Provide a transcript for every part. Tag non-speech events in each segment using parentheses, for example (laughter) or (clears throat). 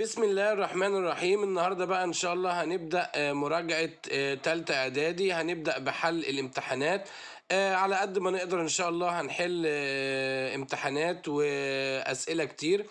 بسم الله الرحمن الرحيم النهاردة بقى إن شاء الله هنبدأ آه، مراجعة آه، تالتة إعدادي هنبدأ بحل الامتحانات آه، على قد ما نقدر إن شاء الله هنحل امتحانات وأسئلة كتير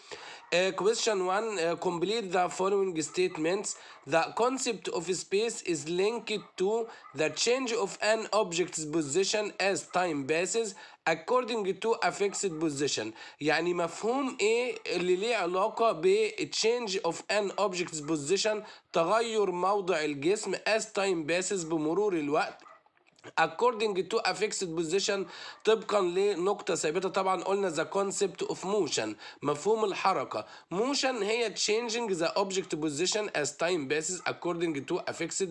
question 1 complete the following statements the concept of space is linked to the change of an object's position as time passes according to a fixed position يعني مفهوم ايه اللي ليه علاقة ب change of an object's position تغير موضع الجسم as time passes بمرور الوقت according to a fixed position طبقا لنقطة ثابتة طبعا قلنا the concept of motion مفهوم الحركة motion هي changing the object position as time passes according to a fixed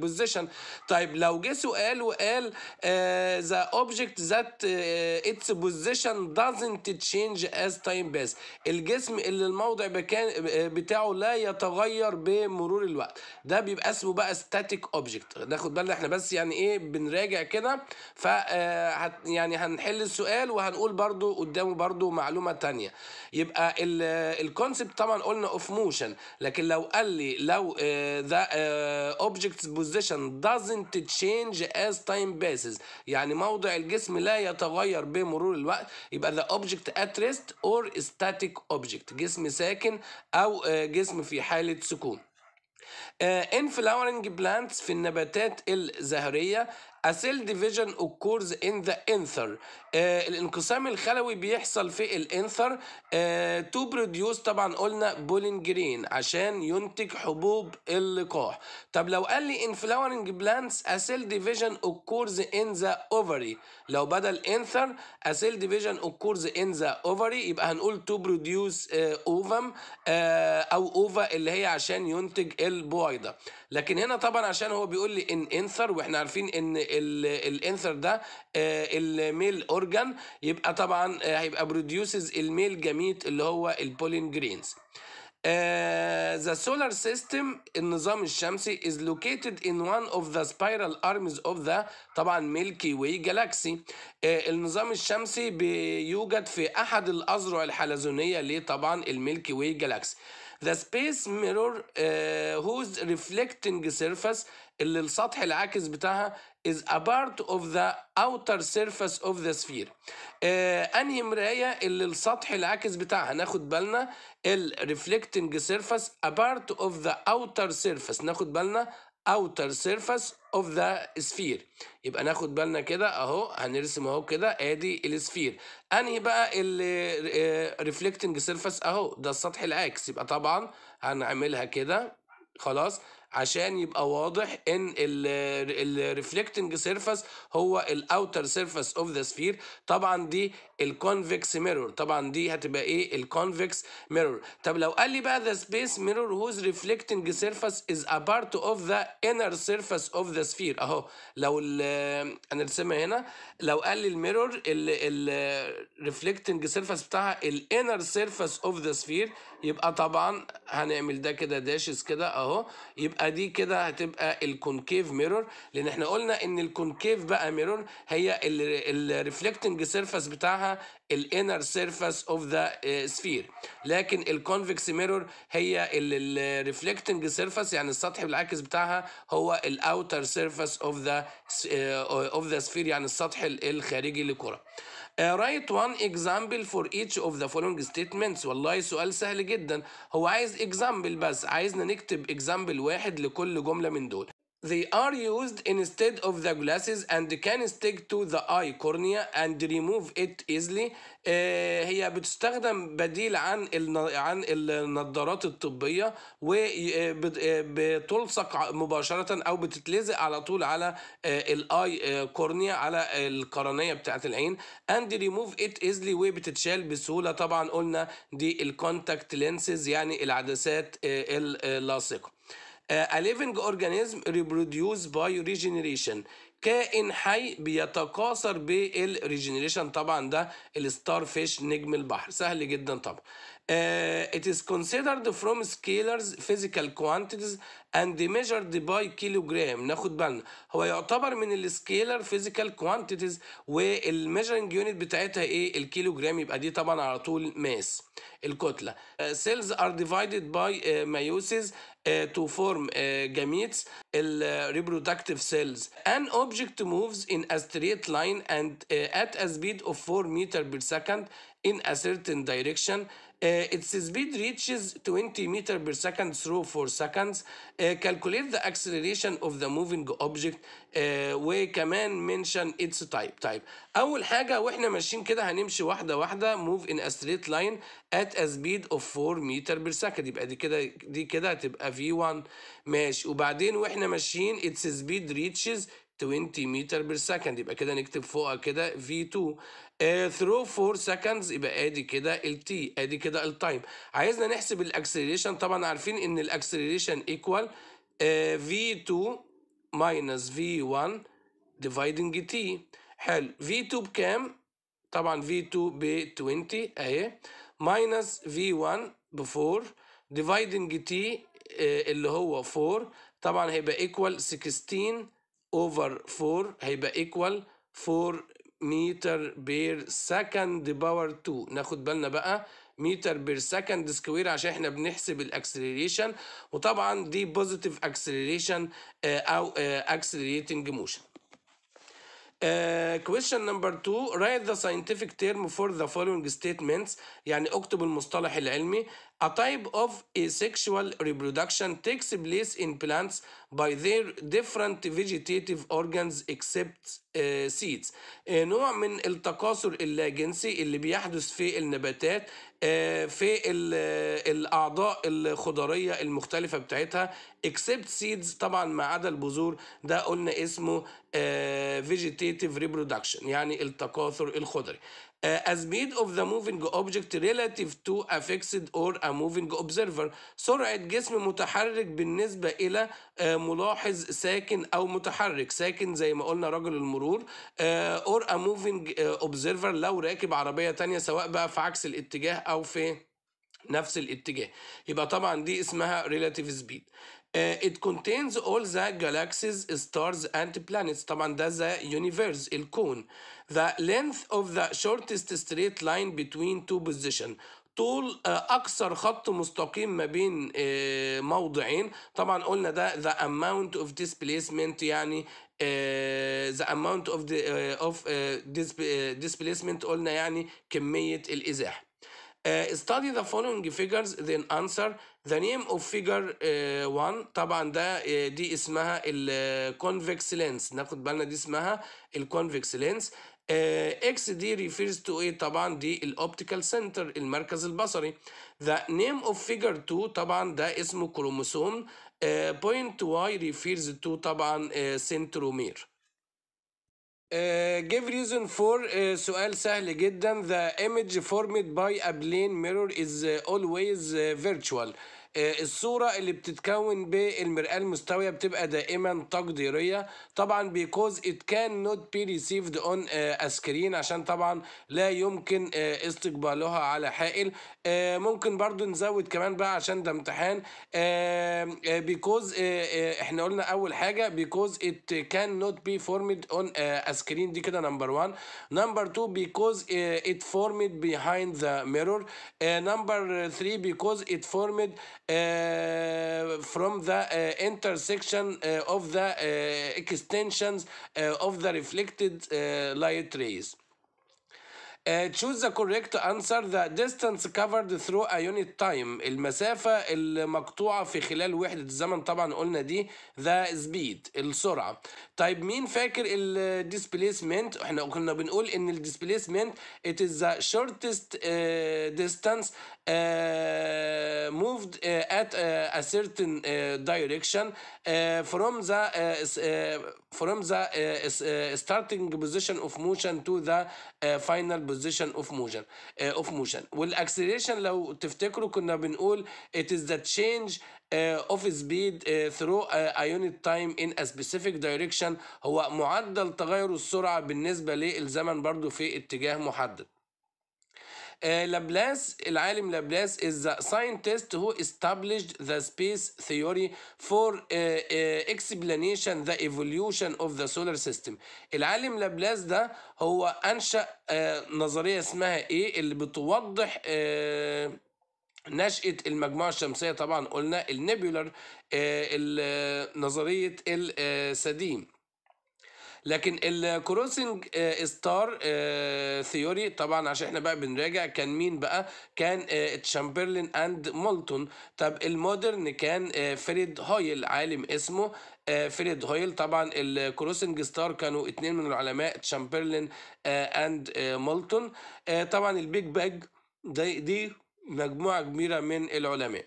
position طيب لو جه سؤال وقال uh, the object that uh, its position doesn't change as time passes الجسم اللي الموضع بكان بتاعه لا يتغير بمرور الوقت ده بيبقى اسمه بقى static object ناخد بالنا احنا بس يعني ايه بنراجع كده ف آه، يعني هنحل السؤال وهنقول برضو قدامه برضو معلومه تانية يبقى الكونسبت طبعا قلنا اوف موشن لكن لو قال لي لو ذا اوبجكت بوزيشن doesn't change as time passes يعني موضع الجسم لا يتغير بمرور الوقت يبقى ذا اوبجكت ات ريست اور ستاتيك اوبجكت جسم ساكن او آه، جسم في حاله سكون فلاورنج آه، بلانتس في النباتات الزهريه A cell division occurs in the anther uh, الانقسام الخلوي بيحصل في الانثر تو uh, بروديوس طبعا قلنا جرين عشان ينتج حبوب اللقاح طب لو قال لي in flowering plants a cell division occurs in the ovary لو بدل انثر a cell division occurs in the ovary يبقى هنقول to produce اوفم uh, ovum او اوفا اللي هي عشان ينتج البويضه لكن هنا طبعا عشان هو بيقول لي ان انثر واحنا عارفين ان الانثر ده آه، الميل اورجان يبقى طبعا آه، هيبقى بروديوسز الميل جميت اللي هو البولين جرينز ذا سولار سيستم النظام الشمسي is located in one of the spiral arms of the طبعا ميلكي واي جالاكسي النظام الشمسي بيوجد في احد الاذرع الحلزونيه لطبعا الميلكي واي جالاكسي The space mirror uh, whose reflecting surface اللي السطح العاكس بتاعها is a part of the outer surface of the sphere uh, انهي مراية اللي السطح العاكس بتاعها ناخد بالنا ال reflecting surface a part of the outer surface ناخد بالنا outer surface of the sphere يبقى ناخد بالنا كده اهو هنرسم اهو كده ادي السفير انهي بقى آه، reflecting surface اهو ده السطح العاكس يبقى طبعا هنعملها كده خلاص عشان يبقى واضح ان الريفلكتنج سيرفس هو الاوتر سيرفس اوف ذا سفير طبعا دي الكونفكس ميرور طبعا دي هتبقى ايه الكونفكس ميرور طب لو قال لي بقى ذا سبيس ميرور هوز ريفلكتنج سيرفس از ا بارت اوف ذا انر سيرفس اوف ذا سفير اهو لو انا رسمها هنا لو قال لي الميرور الريفلكتنج سيرفس بتاعها الانر سيرفس اوف ذا سفير يبقى طبعا هنعمل ده كده داشز كده اهو يبقى يبقى دي كده هتبقى الكونكيف ميرور لان احنا قلنا ان الكونكيف بقى ميرور هي الريفلكتنج سيرفس بتاعها الانر سيرفس اوف ذا سفير لكن الكونفكس ميرور هي الريفلكتنج سيرفس يعني السطح العاكس بتاعها هو الاوتر سيرفس اوف ذا اوف ذا سفير يعني السطح الخارجي للكره write one example for each of the following statements والله سؤال سهل جدا هو عايز example بس عايزنا نكتب example واحد لكل جملة من دول They are used instead of the glasses and can stick to the eye cornea and remove it easily. آه، هي بتستخدم بديل عن عن النظارات الطبية وبتلصق آه، آه، مباشرة أو بتتلزق على طول على الاي كورنيا على القرنية بتاعة العين and remove it easily وبتتشال بسهولة طبعا قلنا دي الكونتاكت لينسز يعني العدسات اللاصقة. A living organism reproduce by regeneration كائن حي بيتكاثر بالريجنريشن طبعا ده الستار فيش نجم البحر سهل جدا طبعا uh, it is considered from scalars physical quantities and measured by kilogram ناخد بالنا هو يعتبر من السكيلر physical quantities والميجرنج يونت بتاعتها ايه الكيلوجرام يبقى دي طبعا على طول ماس الكتله uh, cells are divided by uh, meiosis Uh, to form uh, gametes, uh, reproductive cells. An object moves in a straight line and at a speed of 4 meter per second in a certain direction Uh, its speed reaches 20 meter per second through 4 seconds. Uh, calculate the acceleration of the moving object uh, وكمان mention its type. type. أول حاجة وإحنا ماشيين كده هنمشي واحدة واحدة move in a straight line at a speed of 4 meter per second يبقى دي كده دي كده هتبقى V1 ماشي وبعدين وإحنا ماشيين its speed reaches 20 متر بير سكند يبقى كده نكتب فوقها كده V2 ثرو 4 سكندز يبقى ادي كده التي ادي كده التايم عايزنا نحسب الاكسلريشن طبعا عارفين ان الاكسلريشن ايكوال v2 ماينس v1 ديفايدنج t حلو v2 بكام طبعا v2 ب 20 اهي ماينس v1 ب 4 ديفايدنج t آه، اللي هو 4 طبعا هيبقى ايكوال 16 اوفر 4 هيبقى ايكوال 4 متر بير سكند باور 2 ناخد بالنا بقى متر بير سكند سكوير عشان احنا بنحسب الاكسلريشن وطبعا دي بوزيتيف اكسلريشن آه، او اكسلريتنج آه، موشن Uh, question number two write the scientific term for the following statements يعني اكتب المصطلح العلمي a type of asexual reproduction takes place in plants by their different vegetative organs except uh, seeds uh, نوع من التكاثر اللاجنسي اللي بيحدث في النباتات آه، في الاعضاء الخضريه المختلفه بتاعتها اكسبت سيدز طبعا ما عدا البذور ده قلنا اسمه فيجيتيتيف آه، ريبرودكشن يعني التكاثر الخضري Uh, as speed of the moving object relative to a fixed or a moving observer سرعة جسم متحرك بالنسبة إلى uh, ملاحظ ساكن أو متحرك ساكن زي ما قلنا رجل المرور uh, or a moving observer لو راكب عربية تانية سواء بقى في عكس الاتجاه أو في نفس الاتجاه يبقى طبعا دي اسمها relative speed it contains all the galaxies, stars and planets طبعا ده the universe الكون the length of the shortest straight line between two positions طول اكثر خط مستقيم ما بين موضعين طبعا قلنا ده the amount of displacement يعني the amount of the of displacement قلنا يعني كميه الازاحه Uh, study the following figures then answer the name of figure 1 uh, طبعا ده uh, دي اسمها الكونفكس لينس uh, ناخد بالنا دي اسمها الكونفكس لينس اكس دي ريفيرز تو ايه طبعا دي الاوبتيكال سنتر المركز البصري ذا نيم اوف فيجر 2 طبعا ده اسمه كروموسوم بوينت واي ريفيرز تو طبعا سنترومير uh, Uh, give reason for uh, سؤال سهل جدا the image formed by a plane mirror is uh, always virtual آه، الصورة اللي بتتكون بالمرآة المستوية بتبقى دائما تقديرية طبعا بيكوز it can not be received on آه، a screen عشان طبعا لا يمكن آه، استقبالها على حائل ممكن برضو نزود كمان بقى عشان ده امتحان بيكوز احنا قلنا اول حاجة بيكوز it can not be formed on a screen دي كده نمبر 1 نمبر 2 بيكوز it formed behind the mirror نمبر 3 بيكوز it formed from the intersection of the extensions of the reflected light rays. Uh, choose the correct answer the distance covered through a unit time المسافة المقطوعة في خلال وحدة الزمن طبعا قلنا دي the speed السرعة طيب مين فاكر ال displacement احنا كنا بنقول ان ال displacement it is the shortest uh, distance uh, moved uh, at uh, a certain uh, direction uh, from the uh, from the uh, starting position of motion to the uh, final position of motion uh, of motion والاكسلريشن لو تفتكروا كنا بنقول it is the change uh, of speed uh, through a unit time in a specific direction هو معدل تغير السرعه بالنسبه للزمن برضو في اتجاه محدد آه، لابلاس العالم لابلاس is the scientist who established the space theory for آه، آه، explanation the evolution of the solar system العالم لابلاس ده هو انشأ نظرية اسمها ايه اللي بتوضح نشأة المجموعة الشمسية طبعا قلنا النبيولر نظرية السديم لكن الكروسنج آه، ستار آه، ثيوري طبعا عشان احنا بقى بنراجع كان مين بقى كان آه، تشامبرلين اند مولتون طب المودرن كان فريد هويل عالم اسمه فريد هويل طبعا الكروسنج ستار كانوا اتنين من العلماء تشامبرلين اند مولتون طبعا البيج باج دي, دي مجموعه كبيره من العلماء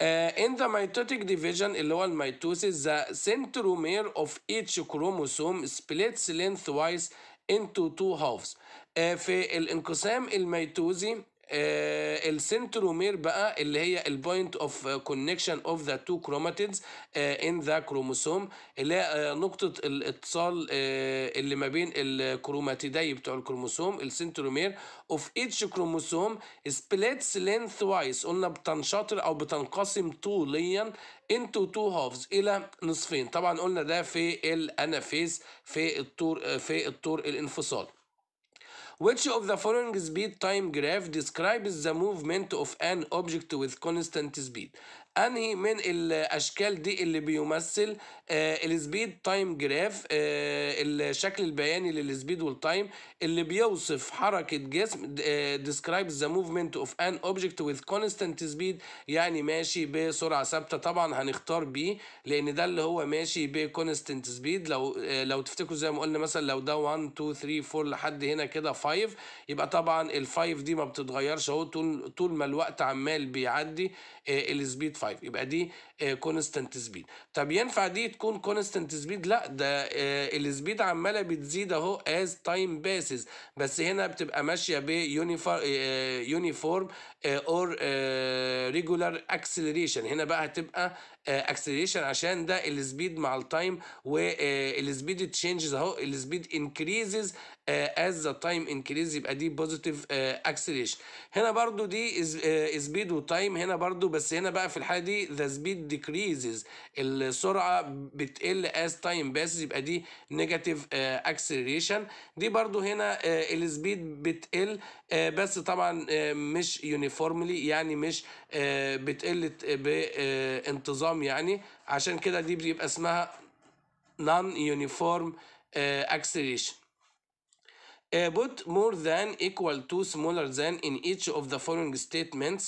in the mitotic division اللي هو الميتوسيس the centromere of each chromosome splits lengthwise into two halves في الانقسام الميتوزي آه، السنترومير بقى اللي هي البوينت اوف كونكشن اوف ذا تو كروماتيدز ان ذا كروموسوم اللي هي آه، نقطه الاتصال آه، اللي ما بين الكروماتيداي بتوع الكروموسوم السنترومير اوف ايتش كروموسوم سبليتس لينث وايز قلنا بتنشطر او بتنقسم طوليا انتو تو هافز الى نصفين طبعا قلنا ده في الانافيز في الطور في الطور الانفصال Which of the following speed time graph describes the movement of an object with constant speed? انهي من الاشكال دي اللي بيمثل آه، السبيد تايم جراف آه، الشكل البياني للسبيد والتايم اللي بيوصف حركه جسم ديسكرايب ذا موفمنت اوف ان اوبجكت وذ كونستنت سبيد يعني ماشي بسرعه ثابته طبعا هنختار بي لان ده اللي هو ماشي بكونستنت سبيد لو آه، لو تفتكروا زي ما قلنا مثلا لو ده 1 2 3 4 لحد هنا كده 5 يبقى طبعا ال5 دي ما بتتغيرش اهو طول طول ما الوقت عمال بيعدي آه، الاسبيد 5 يبقى دي كونستنت آه، سبيد طب ينفع دي تكون كونستنت سبيد لا ده آه، السبيد عماله بتزيد اهو از تايم باسز بس هنا بتبقى ماشيه بيونيفورم اور ريجولار اكسلريشن هنا بقى هتبقى اكسلريشن آه، عشان ده السبيد مع التايم والسبيد تشينجز اهو السبيد انكريزز از ذا تايم انكريز يبقى دي بوزيتيف اكسلريشن هنا برضو دي سبيد وتايم هنا برضو بس هنا بقى في الحاله دي ذا سبيد decreases السرعه بتقل as time passes يبقى دي نيجاتيف اكسلريشن آه، دي برضو هنا آه، السبيد بتقل آه، بس طبعا مش يونيفورملي يعني مش بتقل بانتظام يعني عشان كده دي بيبقى اسمها non uniform acceleration but uh, more than equal to smaller than in each of the following statements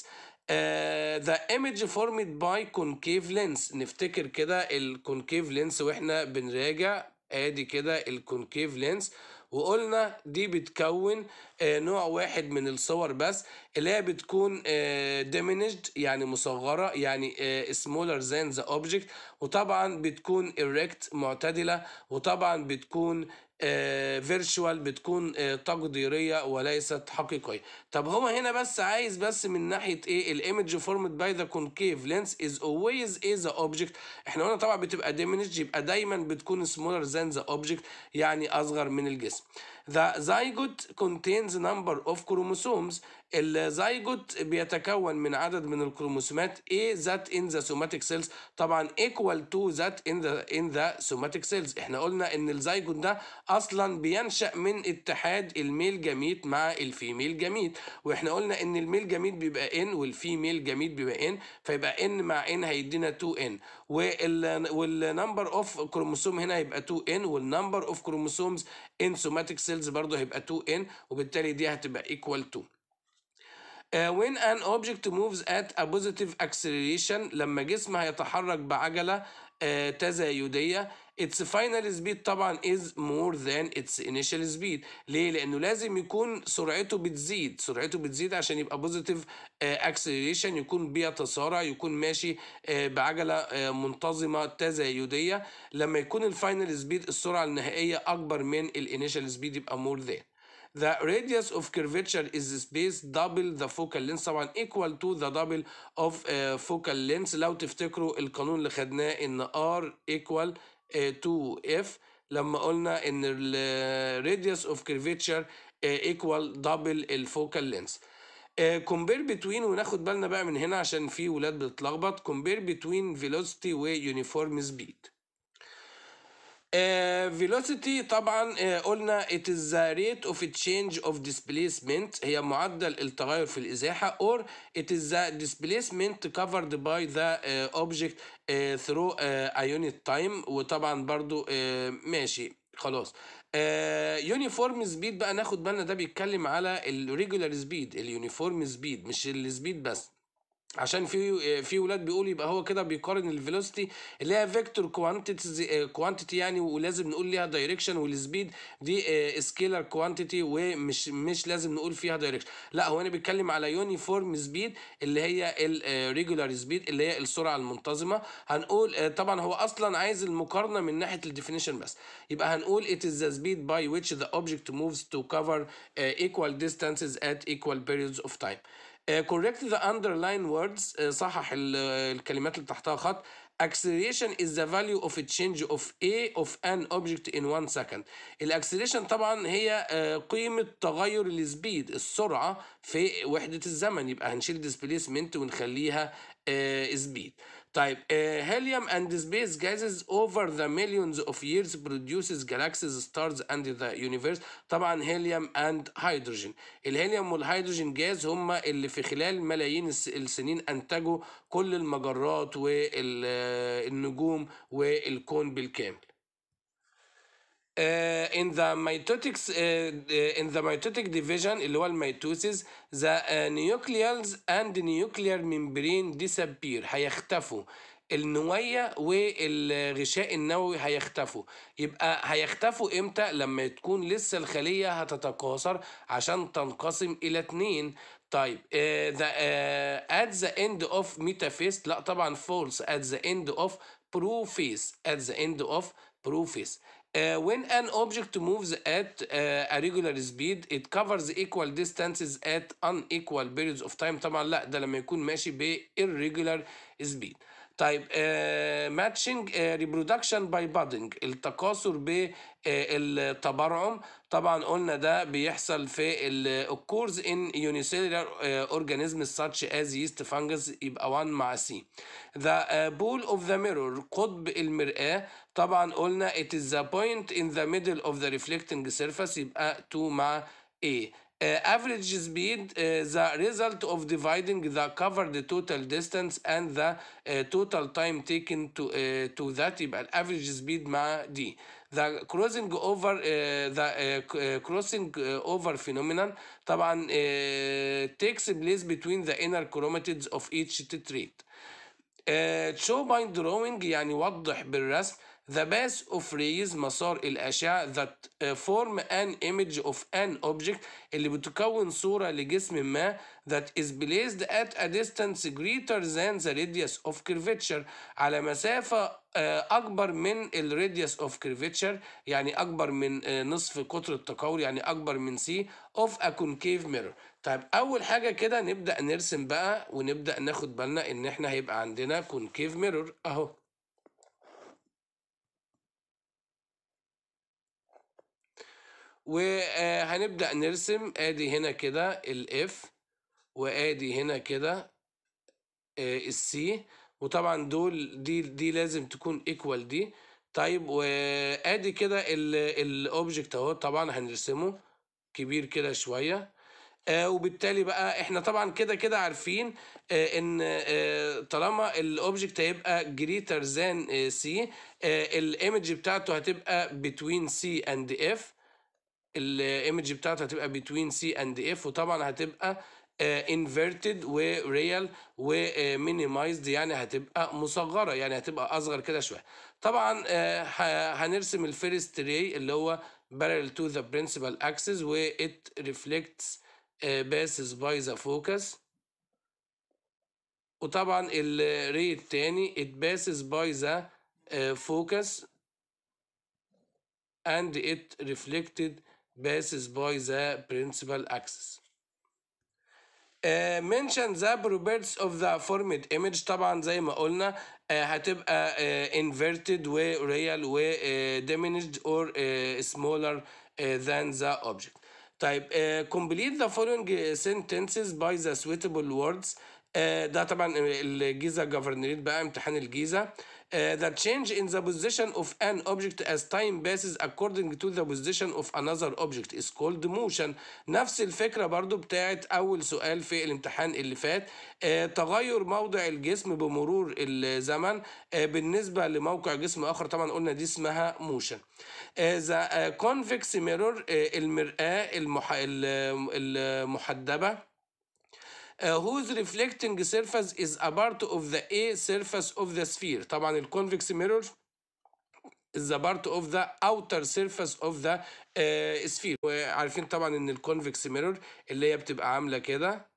ذا ايمج فورمد باي كونكيف لينس نفتكر كده الكونكيف لينس واحنا بنراجع ادي كده الكونكيف لينس وقلنا دي بتكون آه نوع واحد من الصور بس اللي هي بتكون آه يعني مصغره يعني سمولر ذان ذا اوبجكت وطبعا بتكون اريكت معتدله وطبعا بتكون فيرتشوال آه، بتكون آه، تقديريه وليست حقيقيه طب هو هنا بس عايز بس من ناحيه ايه الايمج فورمد باي ذا كونكيف لينس از اولويز از اوبجكت احنا هنا طبعا بتبقى ديمينج يبقى دايما بتكون سمولر ذان ذا اوبجكت يعني اصغر من الجسم ذا زايجوت كونتينز نمبر اوف كروموسومز الزيجوت بيتكون من عدد من الكروموسومات A that in the somatic cells طبعا equal to that in the in the somatic cells احنا قلنا ان الزيجوت ده اصلا بينشأ من اتحاد الميل جميت مع الفيميل جميت واحنا قلنا ان الميل جميت بيبقى N والفيميل جميت بيبقى N فيبقى N مع N هيدينا 2N والنمبر اوف كروموسوم هنا هيبقى 2N والنمبر اوف كروموسومز in somatic cells برضه هيبقى 2N وبالتالي دي هتبقى equal to آه، when an object moves at a positive acceleration لما جسم هيتحرك بعجلة آه، تزايدية its final speed طبعا is more than its initial speed ليه لانه لازم يكون سرعته بتزيد سرعته بتزيد عشان يبقى positive آه، acceleration يكون بيتسارع يكون ماشي بعجله منتظمه تزايديه لما يكون الفاينل سبيد السرعه النهائيه اكبر من الانيشال سبيد يبقى more than The radius of curvature is space double the focal length طبعا equal to the double of uh, focal length لو تفتكروا القانون اللي خدناه ان R equal to F لما قلنا ان ال radius of curvature equal double focal length compare between وناخد بالنا بقى من هنا عشان في ولاد بتتلخبط compare between velocity و uniform speed فيلوسيتي آه، طبعا آه، قلنا it is the rate of change of displacement هي معدل التغير في الازاحه or it is the displacement covered by the آه، object through a unit time وطبعا برضو ماشي خلاص يونيفورم سبيد بقى ناخد بالنا ده بيتكلم على الريجولار سبيد اليونيفورم سبيد مش السبيد بس عشان في في ولاد بيقول يبقى هو كده بيقارن الفيلوسيتي اللي هي فيكتور كوانتيتي كوانتيتي يعني ولازم نقول ليها دايركشن والسبيد دي سكيلر آه، كوانتيتي ومش مش لازم نقول فيها دايركشن لا هو هنا بيتكلم على يونيفورم سبيد اللي هي الريجولار آه، سبيد اللي هي السرعه المنتظمه هنقول آه، طبعا هو اصلا عايز المقارنه من ناحيه الديفينيشن بس يبقى هنقول it is the speed by which the object moves to cover equal distances at equal periods of time correct the underline words صحح الكلمات اللي تحتها خط acceleration is the value of a change of a of an object in one second الاكسلريشن طبعا هي قيمة تغير السبيد السرعة في وحدة الزمن يبقى هنشيل displacement ونخليها سبيد طيب هيليوم اند سبيس جازز اوفر ذا مليونز اوف ييرز برودوسز جالاكسيز ستارز اند ذا يونيفرس طبعا هيليوم اند هيدروجين الهيليوم والهيدروجين جاز هما اللي في خلال ملايين السنين انتجوا كل المجرات والنجوم والكون بالكامل in the mitotic uh, in the mitotic division اللي هو الميتوسيس the uh, nucleals and nuclear membrane disappear هيختفوا النوية والغشاء النووي هيختفوا يبقى هيختفوا امتى لما تكون لسه الخلية هتتكاثر عشان تنقسم الى اتنين طيب uh, the, uh, at the end of metaphase لا طبعا false at the end of prophase at the end of prophase Uh, when an object moves at uh, a regular speed it covers equal distances at unequal periods of time طبعا لا ده لما يكون ماشي ب irregular speed طيب ماتشنج ريبرودكشن باي بادنج التكاثر بالتبرعم آه، طبعا قلنا ده بيحصل في الكورز ان يونيسيلر اورجانيزم ساتش از يست فانجس يبقى 1 مع سي ذا بول اوف ذا ميرور قطب المرآة طبعا قلنا ات از ذا بوينت ان ذا ميدل اوف ذا ريفلكتنج سيرفيس يبقى 2 مع ايه uh, average speed is uh, the result of dividing the covered total distance and the uh, total time taken to uh, to that average speed Ma دي the crossing over uh, the uh, crossing over phenomenon طبعا uh, takes place between the inner chromatids of each tetrate uh, show by drawing يعني وضح بالرسم The path of rays مسار الأشعة that form an image of an object اللي بتكون صورة لجسم ما that is placed at a distance greater than the radius of curvature على مسافة أكبر من radius of curvature يعني أكبر من نصف قطر التقاور يعني أكبر من سي of a concave mirror طيب أول حاجة كده نبدأ نرسم بقى ونبدأ ناخد بالنا إن إحنا هيبقى عندنا concave mirror أهو وهنبدأ نرسم ادي هنا كده الاف وادي هنا كده آه، السي وطبعا دول دي دي لازم تكون ايكوال دي طيب وادي كده الاوبجكت اهو طبعا هنرسمه كبير كده شويه آه، وبالتالي بقى احنا طبعا كده كده عارفين آه، ان طالما الاوبجكت هيبقى جريتر ذان سي الايمج بتاعته هتبقى بتوين سي اند اف الايمج بتاعته هتبقى بتوين سي اند اف وطبعا هتبقى انفيرتد وريال ومينيمايزد يعني هتبقى مصغره يعني هتبقى اصغر كده شويه طبعا آه، هنرسم الفيرست ري اللي هو بارل تو ذا principal اكسس و it reflects باي ذا فوكس focus وطبعا الري التاني ات باسز باي ذا فوكس اند ات ريفلكتد passes by the principal axis. Uh, mention the properties of the format image طبعا زي ما قلنا uh, هتبقى uh, inverted و real و uh, diminished or uh, smaller uh, than the object. طيب uh, complete the following sentences by the suitable words uh, ده طبعا الجيزة governorate بقى امتحان الجيزة uh, Uh, the change in the position of an object as time passes according to the position of another object is called motion نفس الفكرة برضو بتاعت أول سؤال في الامتحان اللي فات uh, تغير موضع الجسم بمرور الزمن uh, بالنسبة لموقع جسم آخر طبعا قلنا دي اسمها موشن the convex mirror المرآة المح... المحدبة uh, whose reflecting surface is a part of the A surface of the sphere طبعا الconvex mirror is a part of the outer surface of the uh, sphere وعارفين طبعا ان الconvex mirror اللي هي بتبقى عامله كده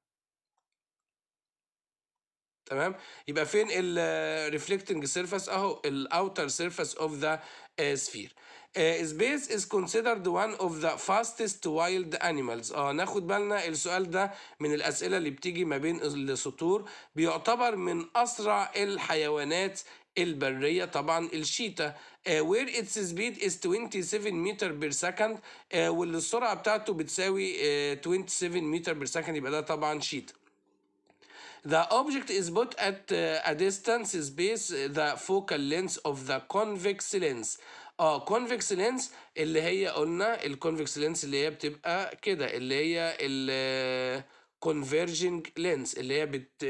تمام يبقى فين الريفلكتنج surface اهو الاوتر سيرفيس اوف ذا سفير Uh, space is considered one of the fastest wild animals اه ناخد بالنا السؤال ده من الاسئله اللي بتيجي ما بين السطور بيعتبر من اسرع الحيوانات البرية طبعا الشيتا uh, where its speed is 27 متر بير سكند uh, واللي السرعة بتاعته بتساوي uh, 27 متر بير سكند يبقى ده طبعا شيتا The object is put at uh, a distance space the focal length of the convex lens اه كونفكس لينس اللي هي قلنا الكونفكس لينس اللي هي بتبقى كده اللي هي converging lens اللي هي بت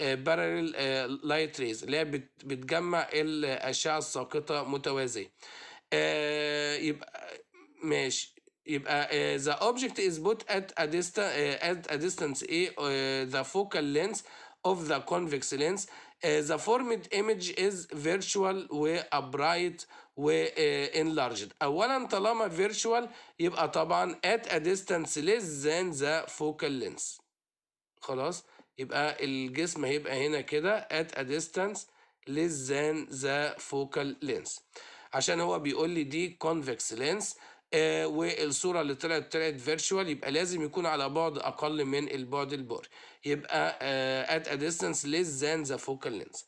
uh, parallel uh, light rays اللي هي بتجمع الاشعه الساقطه متوازيه uh, يبقى ماشي يبقى the object is put at a distance at a distance a the focal length of the convex lens the formed image is virtual و وupright وenlarged اولا طالما virtual يبقى طبعا at a distance less than the focal length خلاص يبقى الجسم هيبقى هنا كده at a distance less than the focal length عشان هو بيقول لي دي convex lens والصوره اللي طلعت طلعت فيرتشوال يبقى لازم يكون على بعد اقل من البعد البار يبقى at a distance less than the focal length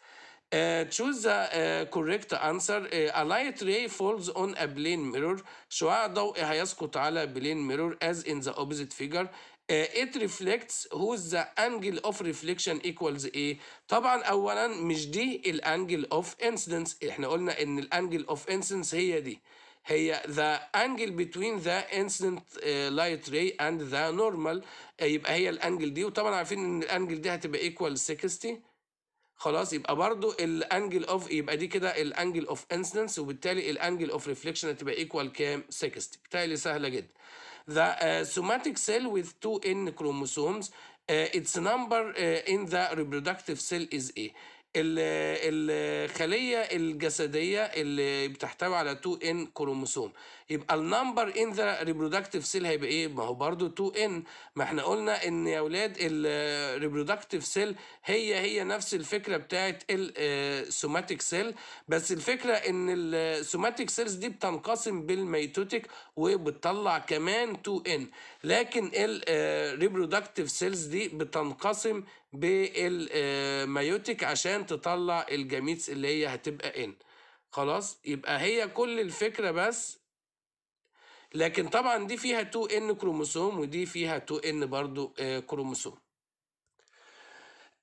Uh, choose the uh, correct answer. Uh, a light ray falls on a plane mirror. شعاع ضوئي هيسقط على plane mirror as in the opposite figure. Uh, it reflects whose the angle of reflection equals ايه؟ طبعا اولا مش دي الانجل اوف انسيدنس احنا قلنا ان الانجل اوف انسيدنس هي دي. هي the angle between the incident uh, light ray and the normal آه، يبقى هي الانجل دي وطبعا عارفين ان الانجل دي هتبقى equal 60 خلاص يبقى برضو الانجل اوف يبقى دي كده الانجل اوف incidence وبالتالي الانجل اوف ريفليكشن هتبقى ايكوال كام 60 بالتالي سهله جدا the آه، somatic cell with two n chromosomes آه، its number in the reproductive cell is a الخلية الجسدية اللي بتحتوي على 2 ان كروموسوم يبقى النمبر ان ذا ريبرودكتيف سيل هيبقى ايه ما هو برضو 2 ان ما احنا قلنا ان يا اولاد الريبرودكتيف سيل هي هي نفس الفكره بتاعت السوماتيك آه، سيل بس الفكره ان السوماتيك آه، سيلز دي بتنقسم بالميتوتيك وبتطلع كمان 2 ان لكن الريبرودكتيف سيلز آه، دي بتنقسم بالميوتيك عشان تطلع الجاميتس اللي هي هتبقى ان خلاص يبقى هي كل الفكره بس لكن طبعا دي فيها 2 n كروموسوم ودي فيها 2 n برضو آه، كروموسوم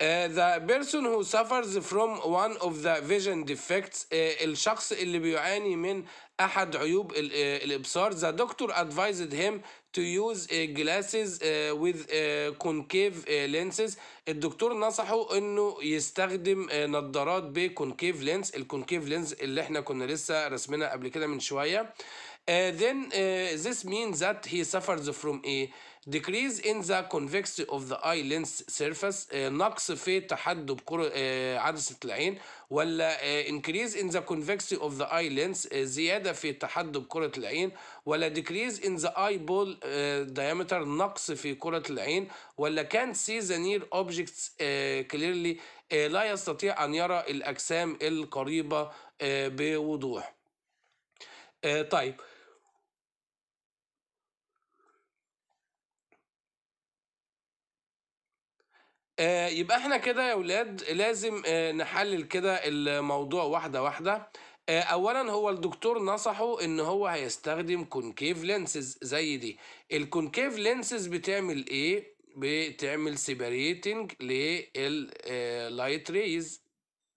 Uh, the person who suffers from one of the vision defects uh, الشخص اللي بيعاني من احد عيوب آه، الابصار the doctor advised him to use uh, glasses uh, with uh, concave uh, lenses الدكتور نصحه انه يستخدم uh, نظارات بكونكيف lens الكونكيف lens اللي احنا كنا لسه رسمنا قبل كده من شويه uh, Uh, then uh, this means that he suffers from a decrease in the convexity of the eye lens surface uh, نقص في تحدب كرة uh, عدسة العين ولا uh, increase in the convexity of the eye lens uh, زيادة في تحدب كرة العين ولا decrease in the eyeball uh, diameter نقص في كرة العين ولا can't see the near objects uh, clearly uh, لا يستطيع أن يرى الأجسام القريبة uh, بوضوح uh, طيب آه، يبقى احنا كده يا ولاد لازم آه، نحلل كده الموضوع واحدة واحدة آه، اولا هو الدكتور نصحه ان هو هيستخدم كونكيف لينسز زي دي الكونكيف لينسز بتعمل ايه بتعمل سيبريتنج لللايت ريز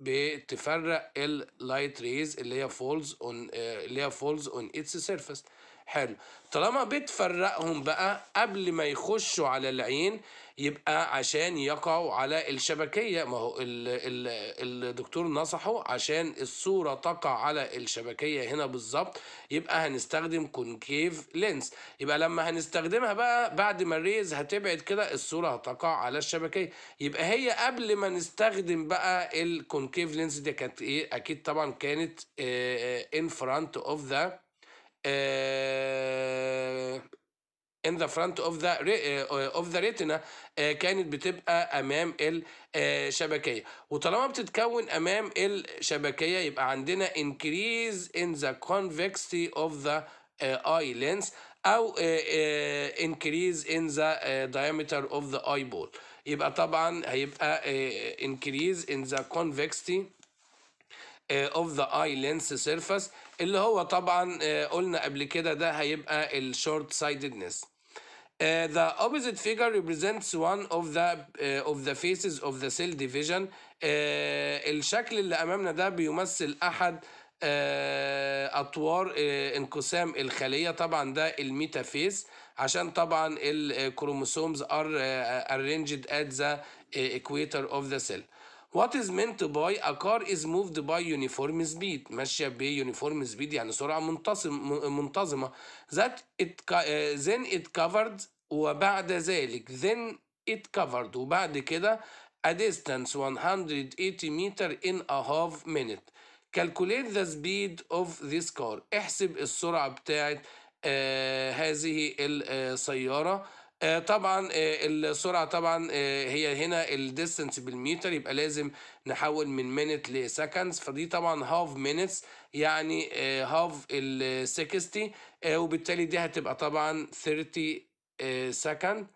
بتفرق اللايت ريز اللي هي فولز اون اللي هي فولز اون اتس سيرفيس حلو طالما بتفرقهم بقى قبل ما يخشوا على العين يبقى عشان يقعوا على الشبكيه ما هو الدكتور نصحه عشان الصوره تقع على الشبكيه هنا بالظبط يبقى هنستخدم كونكيف لينس يبقى لما هنستخدمها بقى بعد ما الريز هتبعد كده الصوره هتقع على الشبكيه يبقى هي قبل ما نستخدم بقى الكونكيف لينس دي كانت ايه اكيد طبعا كانت ان فرونت اوف ذا in the front of the of the retina كانت بتبقى امام الشبكيه وطالما بتتكون امام الشبكيه يبقى عندنا increase in the convexity of the eye lens او increase in the diameter of the eyeball يبقى طبعا هيبقى increase in the convexity of the eye lens surface اللي هو طبعا قلنا قبل كده ده هيبقى الشورت سايددنس Uh, the opposite figure represents one of the uh, of the faces of the cell division. Uh, الشكل اللي امامنا ده بيمثل احد uh, اطوار uh, انقسام الخليه طبعا ده الميتافيس عشان طبعا الكروموسومز are uh, arranged at the equator of the cell. What is meant by a car is moved by uniform speed ماشية ب uniform speed يعني سرعة منتظم منتظمة that it uh, then it covered وبعد ذلك then it covered وبعد كده a distance 180 meter in a half minute calculate the speed of this car احسب السرعة بتاعت uh, هذه السيارة uh، آه، طبعا آه، السرعه طبعا آه، هي هنا الديستنس بالميتر يبقى لازم نحول من مينت لسكندز فدي طبعا هاف مينتس يعني هاف ال 60 وبالتالي دي هتبقى طبعا 30 سكند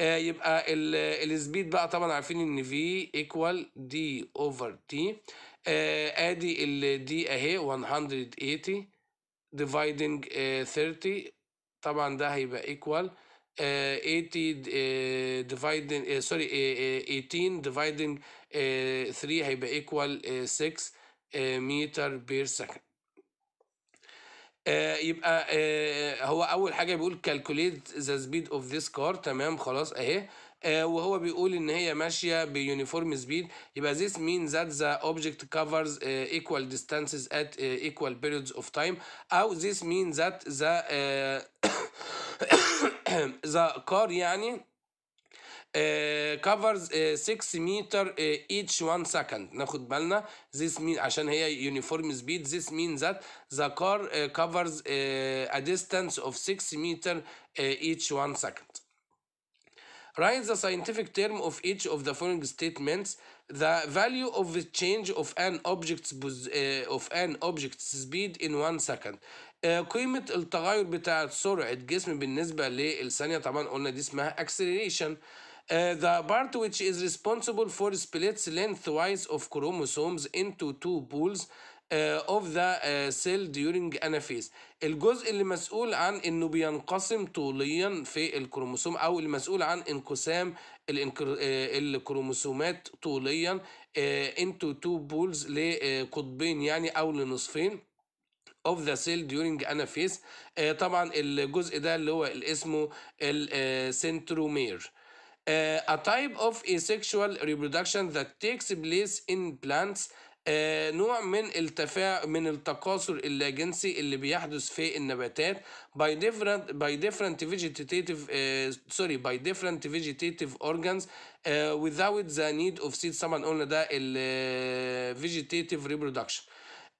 يبقى السبيد بقى طبعا عارفين ان في ايكوال دي اوفر تي ادي الدي اهي 180 ديفايدنج 30 طبعا ده هيبقى ايكوال 80 dividing 18 dividing 3 هيبقى equal 6 متر بير سكند آه يبقى آه هو اول حاجه بيقول calculate the speed of this car تمام خلاص اهي آه وهو بيقول ان هي ماشيه بيونيفورم سبيد يبقى this means that the object covers uh, equal distances at uh, equal periods of time او this means that the uh, (clears throat) the car يعني uh, covers uh, 6 meter uh, each 1 second ناخد بالنا this mean عشان هي uniform speed this means that the car covers a distance of 6 meter each 1 second Write the scientific term of each of the following statements. The value of the change of an object's of an object's speed in one second. آه، قيمة التغير بتاعة سرعة جسم بالنسبة للثانية طبعا قلنا دي اسمها acceleration Uh, the part which is responsible for splits lengthwise of chromosomes into two pools uh, of the uh, cell during anaphase الجزء اللي مسؤول عن انه بينقسم طوليا في الكروموسوم او المسؤول عن انقسام الكروموسومات طوليا into two pools لقطبين يعني او لنصفين اوف ذا سيل ديورنج انافيس طبعا الجزء ده اللي هو اسمه السنترومير a type of asexual reproduction that takes place in plants نوع من التفاع من التكاثر اللاجنسي اللي بيحدث في النباتات by different by different vegetative uh, sorry by different vegetative organs uh, without the need of seeds طبعا قلنا ده ال vegetative reproduction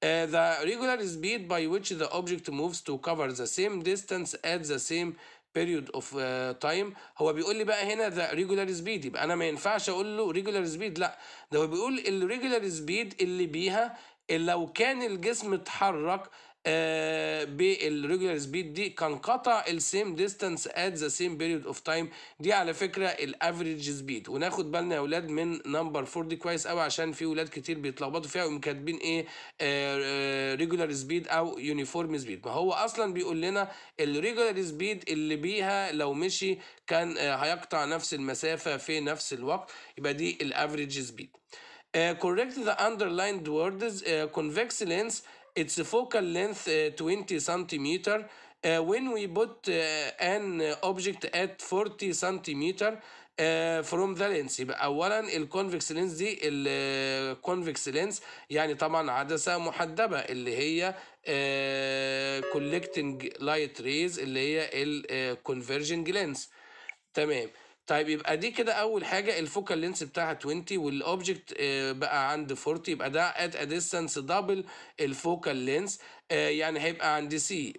Uh, the regular speed by which the object moves to cover the same distance at the same period of uh, time هو بيقول لي بقى هنا the regular speed يبقى انا ما ينفعش اقول له regular speed لا ده هو بيقول ال regular speed اللي بيها اللي لو كان الجسم اتحرك بالريجولار سبيد دي كان قطع السيم ديستانس ات ذا سيم بيريود اوف تايم دي على فكره الافريج سبيد وناخد بالنا يا ولاد من نمبر 4 دي كويس قوي عشان في ولاد كتير بيتلخبطوا فيها ومكاتبين كاتبين ايه ريجولار آه، سبيد آه، او يونيفورم سبيد ما هو اصلا بيقول لنا الريجولار سبيد اللي بيها لو مشي كان آه، هيقطع نفس المسافه في نفس الوقت يبقى دي الافريج سبيد correct the underlined words convex lens its focal length uh, 20 centimeter uh, when we put uh, an object at 40 centimeter uh, from the lens يبقى اولا الكونفكس lens دي الكونفكس lens يعني طبعا عدسه محدبه اللي هي كولكتنج لايت ريز اللي هي الكونفرجنج lens. تمام طيب يبقى دي كده اول حاجه الفوكال لينس بتاعها 20 والاوبجكت آه، بقى عند 40 يبقى ده ات ا ديستانس دبل الفوكال لينس آه، يعني هيبقى عند سي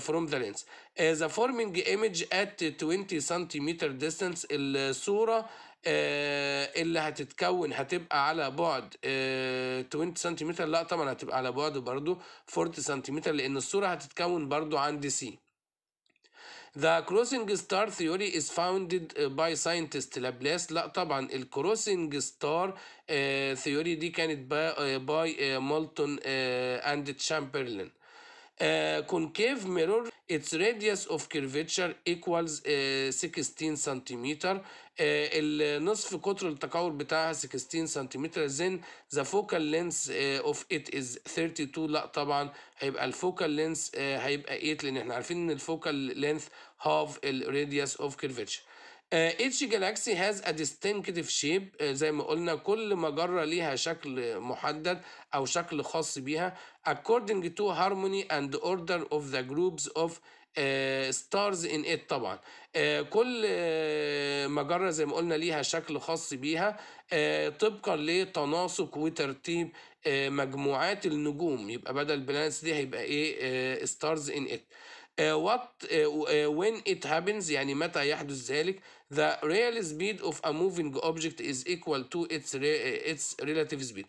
فروم ذا لينس ذا فورمينج ايمج ات 20 سنتيمتر ديستانس الصوره آه، اللي هتتكون هتبقى على بعد 20 سنتيمتر لا طبعا هتبقى على بعد برضو 40 سنتيمتر لان الصوره هتتكون برضو عند سي The crossing star theory is founded uh, by scientist لابلاس لا طبعا الكروسنج ستار ثيوري دي كانت باي مولتون اند تشامبرلين concave mirror its radius of curvature equals uh, 16 centimeter آه، النصف قطر التقاور بتاعها 16 سنتيمتر زين ذا فوكال لينس اوف ات از 32 لا طبعا هيبقى الفوكال لينس آه، هيبقى 8 لان احنا عارفين ان الفوكال لينث هاف الراديوس اوف كيرفيتش اتش جالاكسي هاز ا ديستنكتيف شيب زي ما قلنا كل مجرة ليها شكل محدد أو شكل خاص بيها according to harmony and order of the groups of ستارز ان ات طبعا آه، كل آه، مجره زي ما قلنا ليها شكل خاص بيها آه، طبقا لتناسق وترتيب مجموعات النجوم يبقى بدل بلانس دي هيبقى ايه ستارز ان ات وات وين ات هابنز يعني متى يحدث ذلك the real speed of a moving object is equal to its its relative speed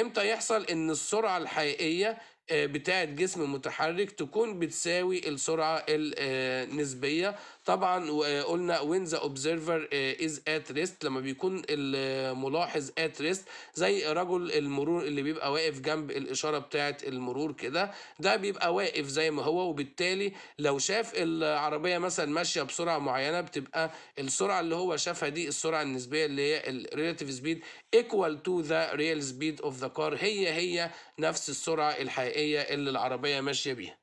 امتى يحصل ان السرعه الحقيقيه بتاعة جسم متحرك تكون بتساوي السرعة النسبية طبعا قلنا when the observer آه، is at rest لما بيكون الملاحظ at rest زي رجل المرور اللي بيبقى واقف جنب الاشاره بتاعه المرور كده ده بيبقى واقف زي ما هو وبالتالي لو شاف العربيه مثلا ماشيه بسرعه معينه بتبقى السرعه اللي هو شافها دي السرعه النسبيه اللي هي الريلاتيف سبيد ايكوال تو ذا ريال سبيد اوف ذا كار هي هي نفس السرعه الحقيقيه اللي العربيه ماشيه بيها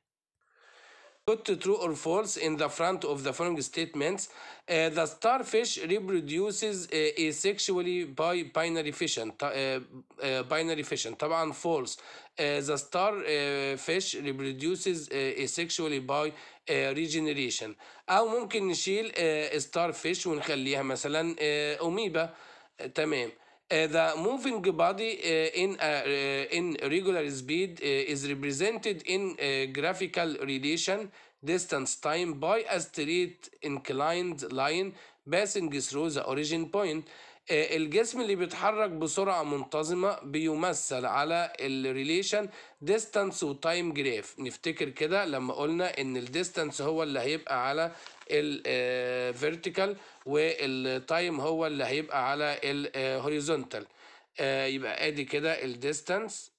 Put true or false in the front of the following statements. Uh, the starfish reproduces uh, asexually by binary fission. Uh, uh, binary fission. طبعا false. Uh, the starfish uh, reproduces uh, asexually by uh, regeneration. أو ممكن نشيل uh, starfish ونخليها مثلا uh, أميبا. Uh, تمام. Uh, the moving body uh, in, uh, in regular speed is represented in graphical relation distance time by a straight inclined line passing through the origin point الجسم اللي بيتحرك بسرعة منتظمة بيمثل على الريليشن ديستانس وتايم جراف نفتكر كده لما قلنا ان الديستانس هو اللي هيبقى على الفيرتيكال آه، والتايم هو اللي هيبقى على الهوريزونتال آه، آه، يبقى ادي كده الديستانس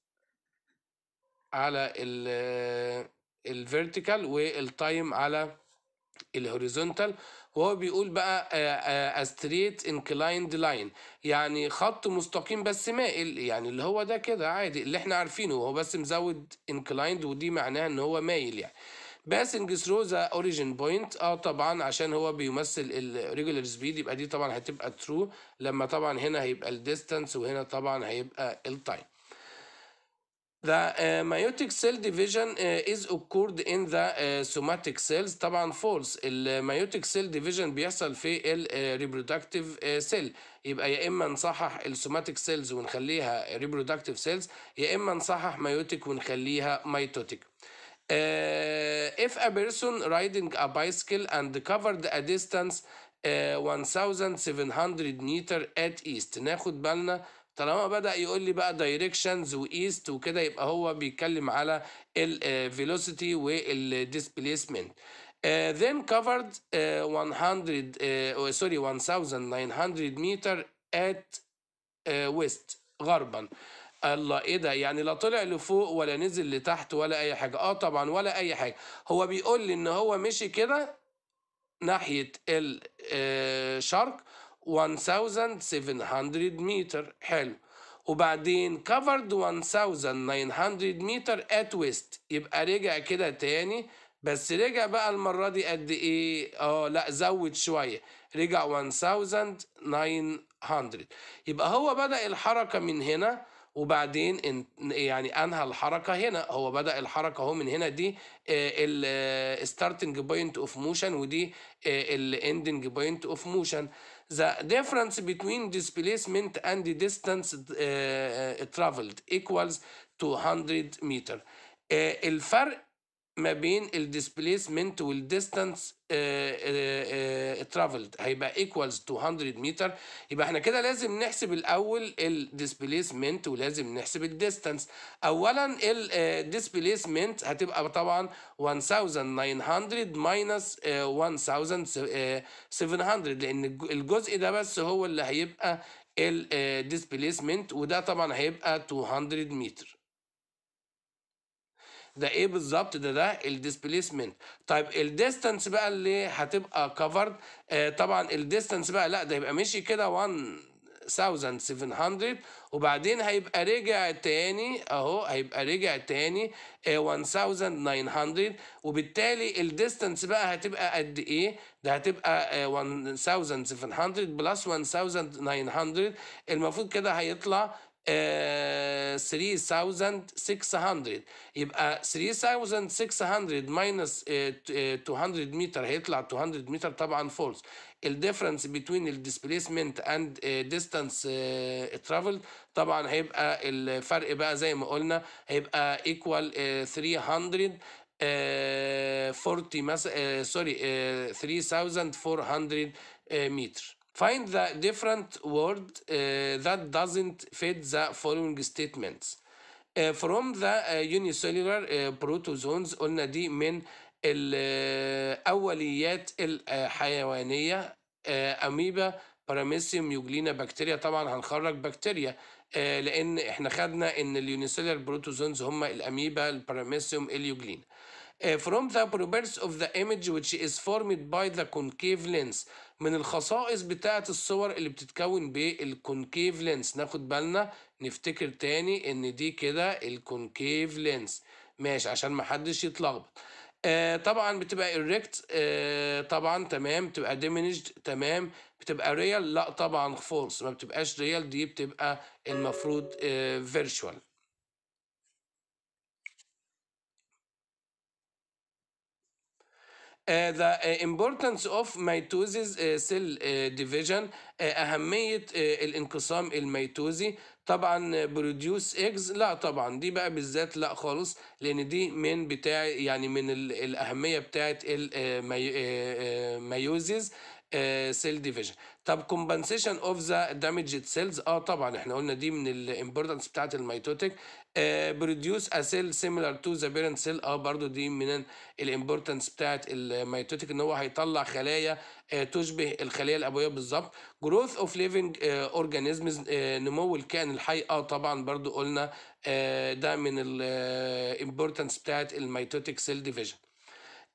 على الفيرتيكال والتايم على الهوريزونتال وهو بيقول بقى استريت انكلايند لاين يعني خط مستقيم بس مائل يعني اللي هو ده كده عادي اللي احنا عارفينه هو بس مزود انكلايند ودي معناها ان هو مايل يعني باسنج ثرو ذا اوريجين بوينت اه طبعا عشان هو بيمثل الريجولار سبيد يبقى دي طبعا هتبقى ترو لما طبعا هنا هيبقى الديستانس وهنا طبعا هيبقى التايم The uh, meiotic cell division uh, is occurred in the uh, somatic cells طبعا false الميوتيك cell division بيحصل في ال uh, reproductive uh, cell يبقى يا اما نصحح somatic cells ونخليها reproductive cells يا اما نصحح meiotic ونخليها mitotic uh, if a person riding a bicycle and covered a distance uh, 1700 meter at east ناخد بالنا طالما بدا يقول لي بقى دايركشنز وايست وكده يبقى هو بيتكلم على الفيلوسيتي والديسبيسمنت Uh, then covered uh, 100 uh, sorry 1900 meter at uh, west غربا الله ايه ده يعني لا طلع لفوق ولا نزل لتحت ولا اي حاجه اه طبعا ولا اي حاجه هو بيقول لي ان هو مشي كده ناحيه الشرق آه، 1700 متر حلو وبعدين covered 1900 متر at west يبقى رجع كده تاني بس رجع بقى المرة دي قد ايه اه لا زود شوية رجع 1900 يبقى هو بدأ الحركة من هنا وبعدين يعني انهى الحركه هنا هو بدا الحركه اهو من هنا دي الستارتنج بوينت اوف موشن ودي الاندنج بوينت اوف موشن the difference between displacement and the distance uh, uh, traveled equals 200 meter الفرق uh, ما بين الديسبليسمنت والديستانس ترافلد هيبقى ايكوالز 200 100 متر يبقى احنا كده لازم نحسب الاول الديسبليسمنت ولازم نحسب الديستانس اولا الديسبليسمنت آه، هتبقى طبعا 1900 ماينس 1700 لان الجزء ده بس هو اللي هيبقى الديسبليسمنت آه، وده طبعا هيبقى 200 متر ده ايه بالظبط ده ده الديسبيسمنت طيب الديستانس بقى اللي هتبقى كفرد آه طبعا الديستانس بقى لا ده يبقى مشي كده 1700 وبعدين هيبقى رجع تاني اهو هيبقى رجع تاني 1900 آه، وبالتالي الديستانس بقى هتبقى قد ايه؟ ده هتبقى 1700 بلس 1900 المفروض كده هيطلع 3600 آه، يبقى 3600 ماينس 200 متر هيطلع 200 متر طبعا فولس الديفرنس بين الديسبيسمنت اند ديستانس ترافل طبعا هيبقى الفرق بقى زي ما قلنا هيبقى ايكوال 300 40 مثلا سوري 3400 متر Find the different word uh, that doesn't fit the following statements. Uh, from the uh, unicellular uh, protozoans قلنا دي من الأوليات الحيوانية أميبا باراميسيوم يوجلينا بكتيريا طبعا هنخرج بكتيريا لأن احنا خدنا إن اليونيسيلر بروتوزونز هم الأميبا الباراميسيوم اليوجلينا. From the properties of the image which is formed by the concave lens من الخصائص بتاعه الصور اللي بتتكون بالكونكيف لينس ناخد بالنا نفتكر تاني ان دي كده الكونكيف لينس ماشي عشان محدش يتلخبط آه طبعا بتبقى اريكت آه طبعا تمام بتبقى ديمينجد تمام بتبقى ريال لا طبعا فولس ما بتبقاش ريال دي بتبقى المفروض آه Uh, the uh, importance of mitosis uh, cell division أهمية uh, الانقسام الميتوزي طبعا بروديوس اكس لا طبعا دي بقى بالذات لا خالص لان دي من بتاع يعني من الاهميه بتاعه الميوزيز سيل ديفيجن طب كومبنسيشن اوف ذا دامجد سيلز اه طبعا احنا قلنا دي من الامبورتنس بتاعه الميتوتيك بروديوس آه، اسيل similar تو ذا بيرنت سيل اه برضو دي من الامبورتنس بتاعت الميتوتيك ان هو هيطلع خلايا آه، تشبه الخليه الابويه بالظبط جروث اوف ليفنج اورجانيزمز نمو الكائن الحي اه طبعا برضو قلنا آه، ده من الامبورتنس بتاعت الميتوتيك سيل ديفيجن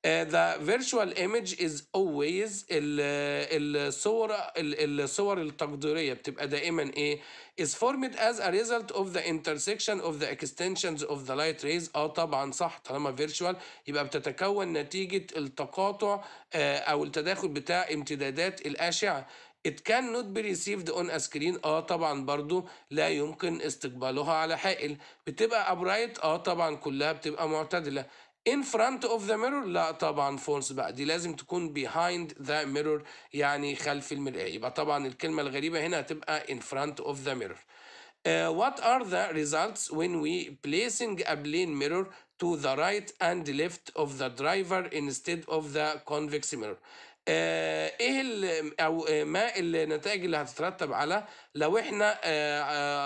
Uh, the virtual image is always الصور الصور التقديريه بتبقى دائما ايه is formed as a result of the intersection of the extensions of the light rays اه طبعا صح طالما virtual يبقى بتتكون نتيجه التقاطع آه، او التداخل بتاع امتدادات الاشعه It cannot be received on a screen اه طبعا برضو لا يمكن استقبالها على حائل بتبقى upright اه طبعا كلها بتبقى معتدله in front of the mirror لا طبعا فولس بقى دي لازم تكون behind the mirror يعني خلف المرآة يبقى طبعا الكلمة الغريبة هنا هتبقى in front of the mirror Uh, what are the results when we placing a plane mirror to the right and left of the driver instead of the convex mirror uh, ايه او ما النتائج اللي هتترتب على لو احنا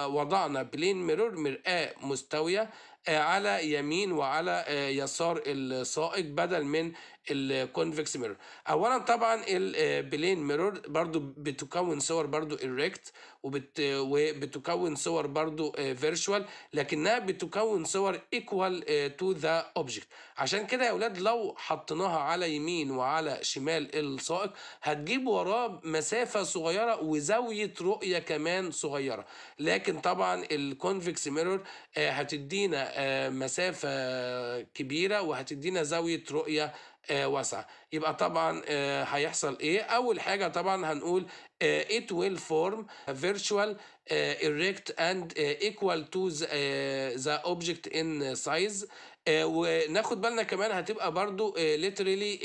وضعنا بلين ميرور مرآة مستوية آه، على يمين وعلى آه، يسار السائق بدل من الكونفكس ميرور اولا طبعا البلين آه، ميرور برضو بتكون صور برضو اريكت وبت وبتكون صور برضو فيرتشوال آه، لكنها بتكون صور ايكوال تو ذا اوبجكت عشان كده يا اولاد لو حطيناها على يمين وعلى شمال السائق هتجيب وراه مسافه صغيره وزاويه رؤيه كمان صغيره لكن طبعا الكونفكس ميرور آه، هتدينا مسافه كبيره وهتدينا زاويه رؤيه واسعه يبقى طبعا هيحصل ايه اول حاجه طبعا هنقول it will form a virtual erect and equal to the object in size وناخد بالنا كمان هتبقى برضو literally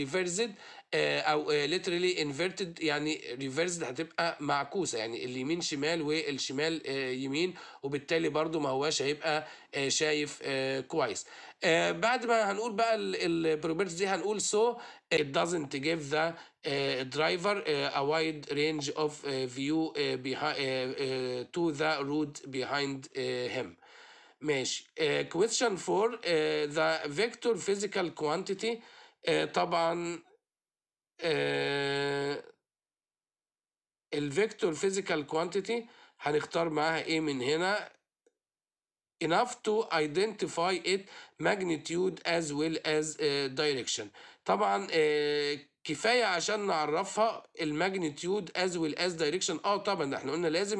reversed آه، او ليترالي آه، انفيرتد يعني ريفيرسد هتبقى معكوسه يعني اليمين شمال والشمال آه، يمين وبالتالي برضو ما هواش هيبقى شايف كويس بعد ما هنقول بقى البروبرتي دي هنقول سو it doesn't give the درايفر driver وايد a wide range of ذا view بيهايند هيم to the road behind him ماشي uh, question 4 ذا the vector physical quantity طبعا آه الفيكتور فيزيكال كوانتيتي هنختار معاها ايه من هنا enough to identify it magnitude as well as uh, direction طبعا uh, كفايه عشان نعرفها الماجنتيود از ويل از دايركشن اه طبعا احنا قلنا لازم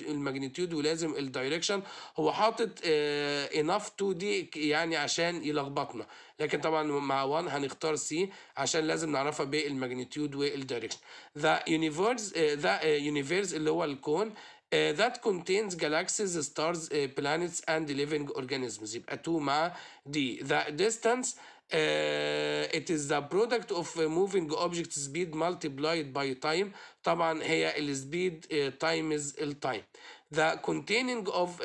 الماجنتيود ولازم الدايركشن هو حاطط اناف تو دي يعني عشان يلخبطنا لكن طبعا مع 1 هنختار سي عشان لازم نعرفها بالماجنتيود والدايركشن ذا يونيفيرس ذا يونيفيرس اللي هو الكون Uh, that contains galaxies, stars, uh, planets and living organisms يبقى 2 مع D the distance Uh, it is the product of uh, moving object speed multiplied by time طبعا هي السبيد uh, times time. the containing of uh,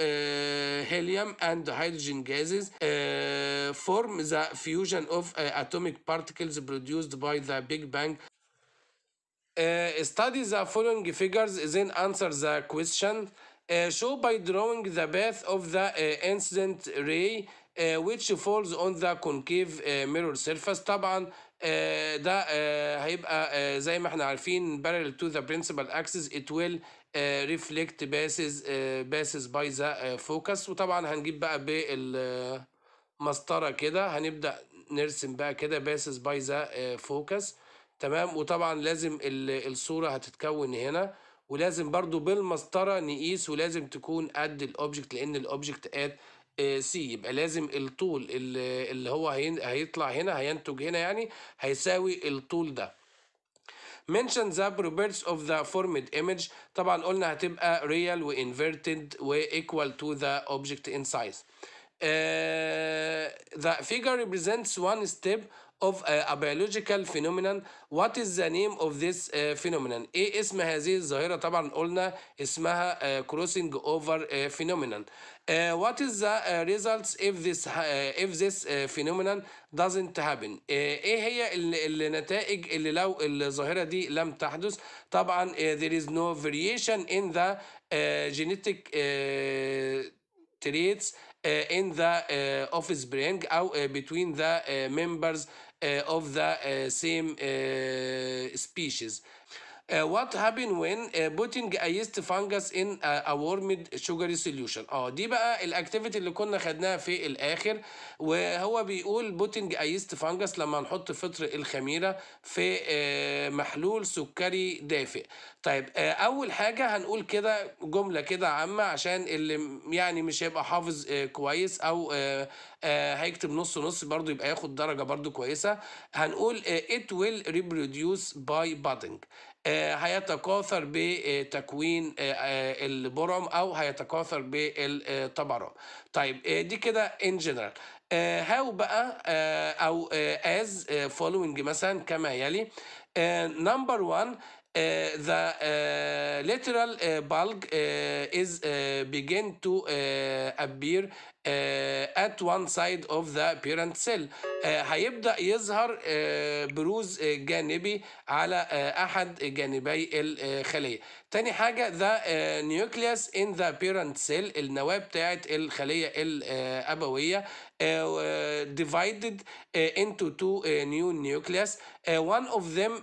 helium and hydrogen gases uh, form the fusion of uh, atomic particles produced by the Big Bang. study the following figures, then answer the question. show by drawing the path of the incident ray Uh, which falls on the concave uh, mirror surface طبعا uh, ده هيبقى زي ما احنا عارفين parallel to the principal axis it will reflect passes passes by the focus وطبعا هنجيب بقى بالمسطرة كده هنبدأ نرسم بقى كده passes by the focus تمام وطبعا لازم الصورة هتتكون هنا ولازم برضو بالمسطرة نقيس ولازم تكون قد الأوبجكت لأن الأوبجكت قد سي يبقى لازم الطول اللي هو هيطلع هنا هينتج هنا يعني هيساوي الطول ده mention the properties of the formed image طبعا قلنا هتبقى real و inverted و equal to the object in size uh, the figure represents one step of a biological phenomenon what is the name of this phenomenon ايه اسم هذه الظاهرة طبعا قلنا اسمها crossing over phenomenon what is the results if this if this phenomenon doesn't happen ايه هي النتائج اللي لو الظاهرة دي لم تحدث طبعا there is no variation in the genetic traits in the offspring او between the members Uh, of the uh, same uh, species. Uh, what هابن when بوتنج ايست فانجس in uh, a warmed شوجري solution اه دي بقى الاكتيفيتي اللي كنا خدناها في الاخر وهو بيقول بوتنج ايست فانجس لما نحط فطر الخميره في uh, محلول سكري دافئ طيب اول حاجه هنقول كده جمله كده عامه عشان اللي يعني مش هيبقى حافظ كويس او هيكتب نص نص برضو يبقى ياخد درجه برضو كويسه هنقول it will reproduce by budding آه، هيتكاثر بتكوين آه، آه، البرم او هيتكاثر بالطبرم طيب دي كده ان جنرال هاو بقى او از فولوينج مثلا كما يلي نمبر 1 Uh, the uh, lateral uh, bulge is begin to appear at one side of the parent cell هيبدأ يظهر بروز جانبي على أحد جانبي الخلية تاني حاجة the nucleus in the parent cell النواة بتاعة الخلية الأبوية divided into two new nucleus one of them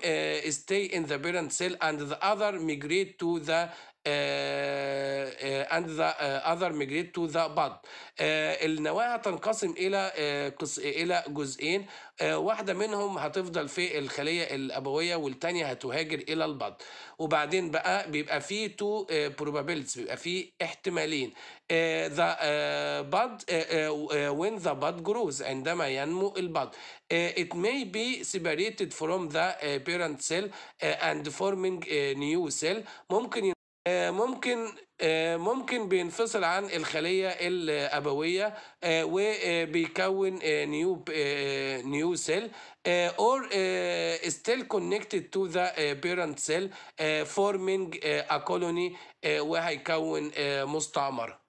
stay in the parent cell and the other migrate to the آه، آه، and the آه، other migrate to the bud النواة هتنقسم إلى إلى جزئين واحدة منهم هتفضل في الخلية الأبوية والتانية هتهاجر إلى البطن وبعدين بقى بيبقى فيه تو بروبابيلتيز بيبقى فيه احتمالين ذا باد when the bud grows عندما ينمو البطن it may be separated from the parent cell and forming new cell ممكن آه، ممكن آه، ممكن بينفصل عن الخلية الأبوية آه، وبيكون نيو نيو سيل or still connected to the parent cell forming a colony وهيكون مستعمرة